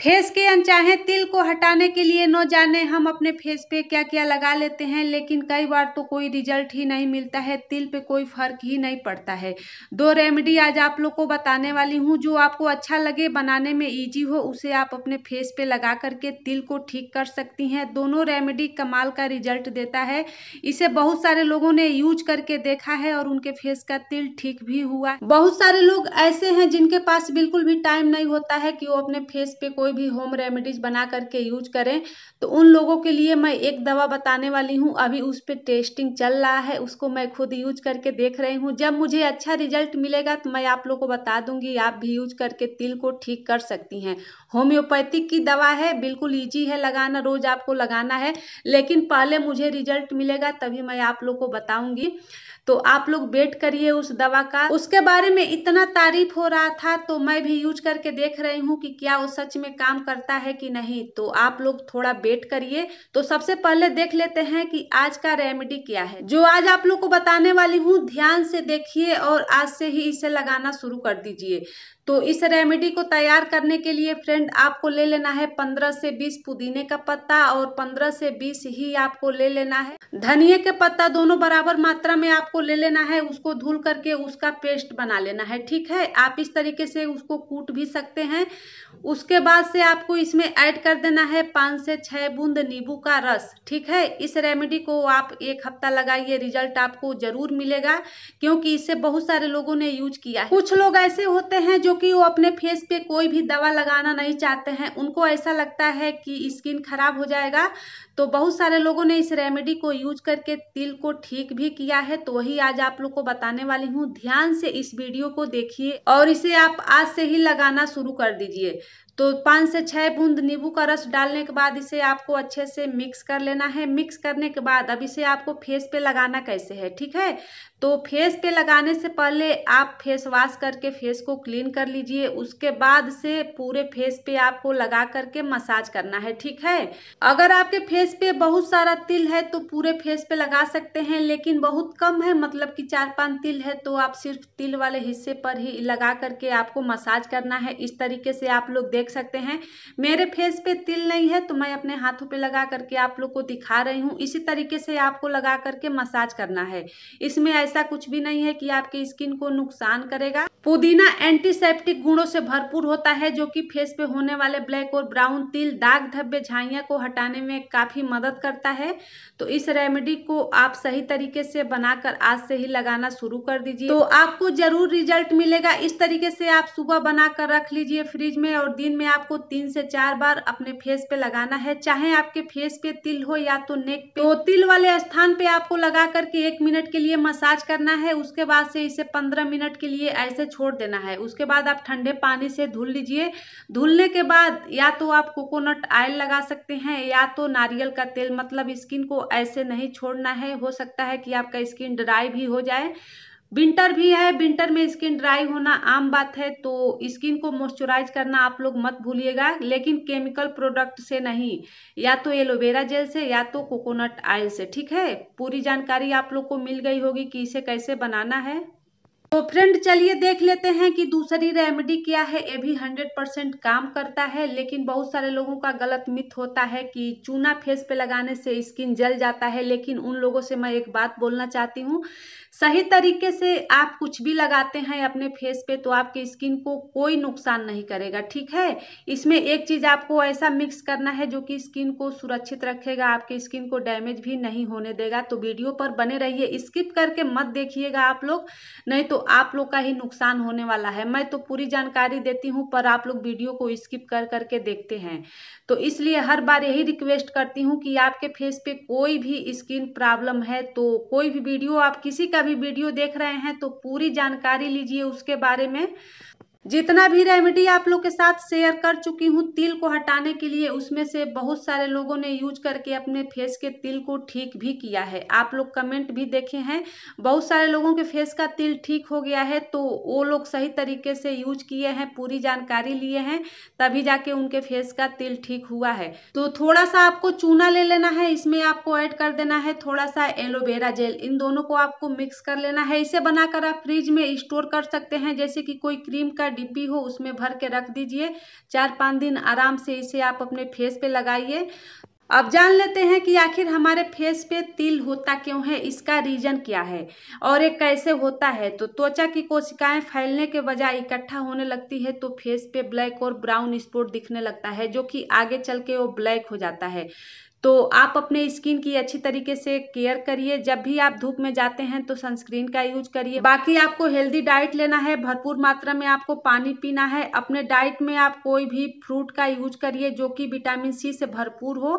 face के अनचाहे तिल को हटाने के लिए न जाने हम अपने फेस पे क्या क्या लगा लेते हैं लेकिन कई बार तो कोई रिजल्ट ही नहीं मिलता है तिल पे कोई फर्क ही नहीं पड़ता है दो रेमेडी आज आप लोग को बताने वाली हूँ जो आपको अच्छा लगे बनाने में इजी हो उसे आप अपने फेस पे लगा करके तिल को ठीक कर सकती हैं दोनों रेमेडी कमाल का रिजल्ट देता है इसे बहुत सारे लोगों ने यूज करके देखा है और उनके फेस का तिल ठीक भी हुआ बहुत सारे लोग ऐसे हैं जिनके पास बिल्कुल भी टाइम नहीं होता है कि वो अपने फेस पे कोई कोई भी होम रेमेडीज बना करके यूज करें तो उन लोगों के लिए मैं एक दवा बताने वाली हूँ अभी उस पर टेस्टिंग चल रहा है उसको मैं खुद यूज करके देख रही हूँ जब मुझे अच्छा रिजल्ट मिलेगा तो मैं आप लोगों को बता दूंगी आप भी यूज करके तिल को ठीक कर सकती हैं होम्योपैथिक की दवा है बिल्कुल ईजी है लगाना रोज आपको लगाना है लेकिन पहले मुझे रिजल्ट मिलेगा तभी मैं आप लोग को बताऊंगी तो आप लोग वेट करिए उस दवा का उसके बारे में इतना तारीफ हो रहा था तो मैं भी यूज करके देख रही हूँ कि क्या वो सच में में काम करता है कि नहीं तो आप लोग थोड़ा वेट करिए तो सबसे पहले देख लेते हैं कि आज का रेमेडी क्या है जो आज आप लोग को बताने वाली हूँ ध्यान से देखिए और आज से ही इसे लगाना शुरू कर दीजिए तो इस रेमेडी को तैयार करने के लिए फ्रेंड आपको ले लेना है पंद्रह से बीस पुदीने का पत्ता और पंद्रह से बीस ही आपको ले लेना है धनिया के पत्ता दोनों बराबर मात्रा में आपको ले लेना है उसको धुल करके उसका पेस्ट बना लेना है ठीक है आप इस तरीके से उसको कूट भी सकते हैं उसके बाद से आपको इसमें ऐड कर देना है पाँच से छः बूंद नींबू का रस ठीक है इस रेमेडी को आप एक हफ्ता लगाइए रिजल्ट आपको जरूर मिलेगा क्योंकि इसे बहुत सारे लोगों ने यूज किया है कुछ लोग ऐसे होते हैं जो क्योंकि वो अपने फेस पे कोई भी दवा लगाना नहीं चाहते हैं उनको ऐसा लगता है कि स्किन खराब हो जाएगा तो बहुत सारे लोगों ने इस रेमेडी को यूज करके तिल को ठीक भी किया है तो वही आज आप लोग को बताने वाली हूँ ध्यान से इस वीडियो को देखिए और इसे आप आज से ही लगाना शुरू कर दीजिए तो पाँच से छः बूंद नींबू का रस डालने के बाद इसे आपको अच्छे से मिक्स कर लेना है मिक्स करने के बाद अब इसे आपको फेस पे लगाना कैसे है ठीक है तो फेस पे लगाने से पहले आप फेस वॉश करके फेस को क्लीन कर लीजिए उसके बाद से पूरे फेस पे आपको लगा करके मसाज करना है ठीक है अगर आपके फेस फेस पे बहुत सारा तिल है तो पूरे फेस पे लगा सकते हैं लेकिन बहुत कम है मतलब कि चार पांच तिल है तो आप सिर्फ तिल वाले हिस्से पर ही लगा करके आपको मसाज करना है इस तरीके से आप लोग देख सकते हैं मेरे फेस पे तिल नहीं है तो मैं अपने हाथों पे लगा करके आप लोग को दिखा रही हूँ इसी तरीके से आपको लगा करके मसाज करना है इसमें ऐसा कुछ भी नहीं है कि आपके स्किन को नुकसान करेगा पुदीना एंटीसेप्टिक गुणों से भरपूर होता है जो कि फेस पे होने वाले ब्लैक और ब्राउन तिल दाग धब्बे झाइया को हटाने में काफी काफ़ी मदद करता है तो इस रेमेडी को आप सही तरीके से बनाकर आज से ही लगाना शुरू कर दीजिए तो आपको ज़रूर रिजल्ट मिलेगा इस तरीके से आप सुबह बनाकर रख लीजिए फ्रिज में और दिन में आपको तीन से चार बार अपने फेस पे लगाना है चाहे आपके फेस पे तिल हो या तो नेक पे तो तिल वाले स्थान पे आपको लगा करके एक मिनट के लिए मसाज करना है उसके बाद से इसे पंद्रह मिनट के लिए ऐसे छोड़ देना है उसके बाद आप ठंडे पानी से धुल लीजिए धुलने के बाद या तो आप कोकोनट ऑयल लगा सकते हैं या तो नारियल नारियल का तेल मतलब स्किन को ऐसे नहीं छोड़ना है हो सकता है कि आपका स्किन ड्राई भी हो जाए विंटर भी है विंटर में स्किन ड्राई होना आम बात है तो स्किन को मॉइस्चराइज करना आप लोग मत भूलिएगा लेकिन केमिकल प्रोडक्ट से नहीं या तो एलोवेरा जेल से या तो कोकोनट ऑयल से ठीक है पूरी जानकारी आप लोग को मिल गई होगी कि इसे कैसे बनाना है तो फ्रेंड चलिए देख लेते हैं कि दूसरी रेमेडी क्या है ये भी 100 परसेंट काम करता है लेकिन बहुत सारे लोगों का गलत मिथ होता है कि चूना फेस पे लगाने से स्किन जल जाता है लेकिन उन लोगों से मैं एक बात बोलना चाहती हूँ सही तरीके से आप कुछ भी लगाते हैं अपने फेस पे तो आपकी स्किन को कोई नुकसान नहीं करेगा ठीक है इसमें एक चीज़ आपको ऐसा मिक्स करना है जो कि स्किन को सुरक्षित रखेगा आपके स्किन को डैमेज भी नहीं होने देगा तो वीडियो पर बने रहिए स्किप करके मत देखिएगा आप लोग नहीं तो आप लोग का ही नुकसान होने वाला है मैं तो पूरी जानकारी देती हूँ पर आप लोग वीडियो को स्किप कर करके देखते हैं तो इसलिए हर बार यही रिक्वेस्ट करती हूँ कि आपके फेस पे कोई भी स्किन प्रॉब्लम है तो कोई भी वीडियो आप किसी का अभी वीडियो देख रहे हैं तो पूरी जानकारी लीजिए उसके बारे में जितना भी रेमेडी आप लोग के साथ शेयर कर चुकी हूँ तिल को हटाने के लिए उसमें से बहुत सारे लोगों ने यूज करके अपने फेस के तिल को ठीक भी किया है आप लोग कमेंट भी देखे हैं बहुत सारे लोगों के फेस का तिल ठीक हो गया है तो वो लोग सही तरीके से यूज किए हैं पूरी जानकारी लिए हैं तभी जाके उनके फेस का तिल ठीक हुआ है तो थोड़ा सा आपको चूना ले लेना है इसमें आपको ऐड कर देना है थोड़ा सा एलोवेरा जेल इन दोनों को आपको मिक्स कर लेना है इसे बनाकर आप फ्रिज में स्टोर कर सकते हैं जैसे कि कोई क्रीम का डिब्बी हो उसमें भर के रख दीजिए चार पाँच दिन आराम से इसे आप अपने फेस पे लगाइए अब जान लेते हैं कि आखिर हमारे फेस पे तिल होता क्यों है इसका रीजन क्या है और ये कैसे होता है तो त्वचा की कोशिकाएं फैलने के बजाय इकट्ठा होने लगती है तो फेस पे ब्लैक और ब्राउन स्पॉट दिखने लगता है जो कि आगे चल के वो ब्लैक हो जाता है तो आप अपने स्किन की अच्छी तरीके से केयर करिए जब भी आप धूप में जाते हैं तो सनस्क्रीन का यूज करिए बाकी आपको हेल्दी डाइट लेना है भरपूर मात्रा में आपको पानी पीना है अपने डाइट में आप कोई भी फ्रूट का यूज करिए जो कि विटामिन सी से भरपूर हो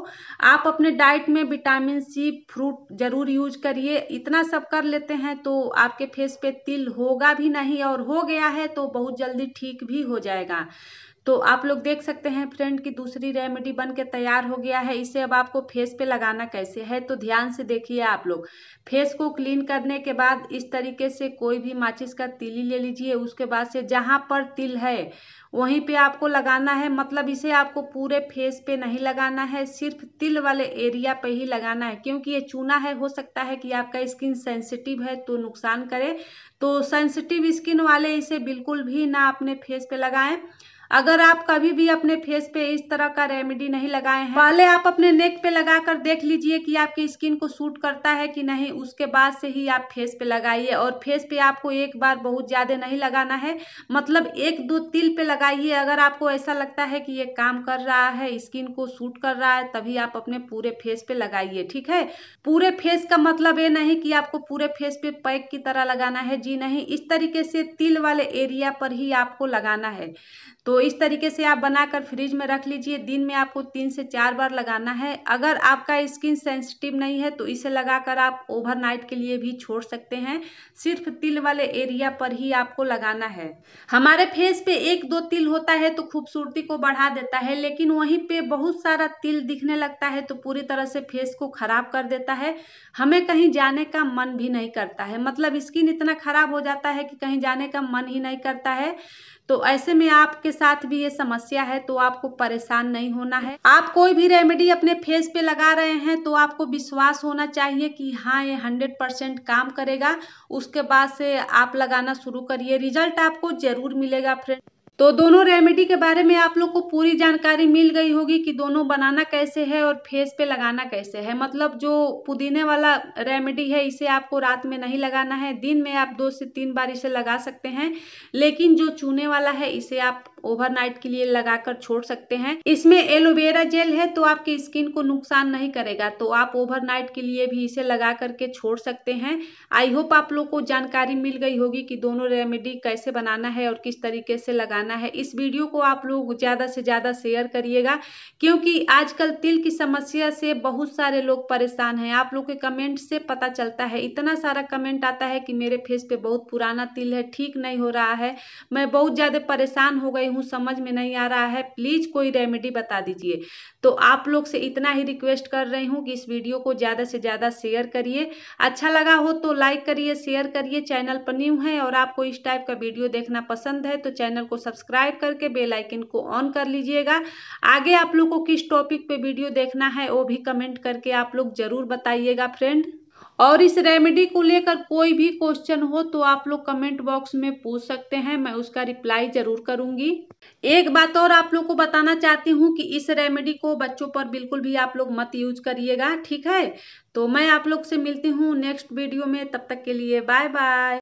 आप अपने डाइट में विटामिन सी फ्रूट जरूर यूज करिए इतना सब कर लेते हैं तो आपके फेस पे तिल होगा भी नहीं और हो गया है तो बहुत जल्दी ठीक भी हो जाएगा तो आप लोग देख सकते हैं फ्रेंड कि दूसरी रेमेडी बन के तैयार हो गया है इसे अब आपको फेस पे लगाना कैसे है तो ध्यान से देखिए आप लोग फेस को क्लीन करने के बाद इस तरीके से कोई भी माचिस का तिली ले लीजिए उसके बाद से जहाँ पर तिल है वहीं पे आपको लगाना है मतलब इसे आपको पूरे फेस पे नहीं लगाना है सिर्फ तिल वाले एरिया पे ही लगाना है क्योंकि ये चूना है हो सकता है कि आपका स्किन सेंसिटिव है तो नुकसान करे तो सेंसिटिव स्किन वाले इसे बिल्कुल भी ना अपने फेस पे लगाएं अगर आप कभी भी अपने फेस पे इस तरह का रेमेडी नहीं लगाए हैं पहले आप अपने नेक पे लगा कर देख लीजिए कि आपकी स्किन को सूट करता है कि नहीं उसके बाद से ही आप फेस पे लगाइए और फेस पे आपको एक बार बहुत ज़्यादा नहीं लगाना है मतलब एक दो तिल पे लगाइए अगर आपको ऐसा लगता है कि ये काम कर रहा है स्किन को सूट कर रहा है तभी आप अपने पूरे फेस पे लगाइए ठीक है पूरे फेस का मतलब ये नहीं कि आपको पूरे फेस पे पैक की तरह लगाना है जी नहीं इस तरीके से तिल वाले एरिया पर ही आपको लगाना है तो इस तरीके से आप बनाकर फ्रिज में रख लीजिए दिन में आपको तीन से चार बार लगाना है अगर आपका स्किन सेंसिटिव नहीं है तो इसे लगाकर आप ओवरनाइट के लिए भी छोड़ सकते हैं सिर्फ तिल वाले एरिया पर ही आपको लगाना है हमारे फेस पे एक दो तिल होता है तो खूबसूरती को बढ़ा देता है लेकिन वहीं पर बहुत सारा तिल दिखने लगता है तो पूरी तरह से फेस को खराब कर देता है हमें कहीं जाने का मन भी नहीं करता है मतलब स्किन इतना खराब हो जाता है कि कहीं जाने का मन ही नहीं करता है तो ऐसे में आपके साथ भी ये समस्या है तो आपको परेशान नहीं होना है आप कोई भी रेमेडी अपने फेस पे लगा रहे हैं तो आपको विश्वास होना चाहिए कि हाँ ये हंड्रेड परसेंट काम करेगा उसके बाद से आप लगाना शुरू करिए रिजल्ट आपको जरूर मिलेगा फ्रेंड तो दोनों रेमेडी के बारे में आप लोग को पूरी जानकारी मिल गई होगी कि दोनों बनाना कैसे है और फेस पे लगाना कैसे है मतलब जो पुदीने वाला रेमेडी है इसे आपको रात में नहीं लगाना है दिन में आप दो से तीन बार इसे लगा सकते हैं लेकिन जो चूने वाला है इसे आप ओवरनाइट के लिए लगाकर छोड़ सकते हैं इसमें एलोवेरा जेल है तो आपकी स्किन को नुकसान नहीं करेगा तो आप ओवरनाइट के लिए भी इसे लगा करके छोड़ सकते हैं आई होप आप लोग को जानकारी मिल गई होगी कि दोनों रेमेडी कैसे बनाना है और किस तरीके से लगाना लगाना है इस वीडियो को आप लोग ज़्यादा से ज़्यादा शेयर करिएगा क्योंकि आजकल तिल की समस्या से बहुत सारे लोग परेशान हैं आप लोग के कमेंट से पता चलता है इतना सारा कमेंट आता है कि मेरे फेस पे बहुत पुराना तिल है ठीक नहीं हो रहा है मैं बहुत ज़्यादा परेशान हो गई हूँ समझ में नहीं आ रहा है प्लीज़ कोई रेमेडी बता दीजिए तो आप लोग से इतना ही रिक्वेस्ट कर रही हूँ कि इस वीडियो को ज़्यादा से ज़्यादा शेयर करिए अच्छा लगा हो तो लाइक करिए शेयर करिए चैनल पर न्यू है और आपको इस टाइप का वीडियो देखना पसंद है तो चैनल को सब्सक्राइब सब्सक्राइब करके बेल आइकन को ऑन कर लीजिएगा आगे आप लोग को किस टॉपिक पे वीडियो देखना है वो भी कमेंट करके आप लोग ज़रूर बताइएगा फ्रेंड और इस रेमेडी को लेकर कोई भी क्वेश्चन हो तो आप लोग कमेंट बॉक्स में पूछ सकते हैं मैं उसका रिप्लाई जरूर करूंगी एक बात और आप लोग को बताना चाहती हूँ कि इस रेमेडी को बच्चों पर बिल्कुल भी आप लोग मत यूज करिएगा ठीक है तो मैं आप लोग से मिलती हूँ नेक्स्ट वीडियो में तब तक के लिए बाय बाय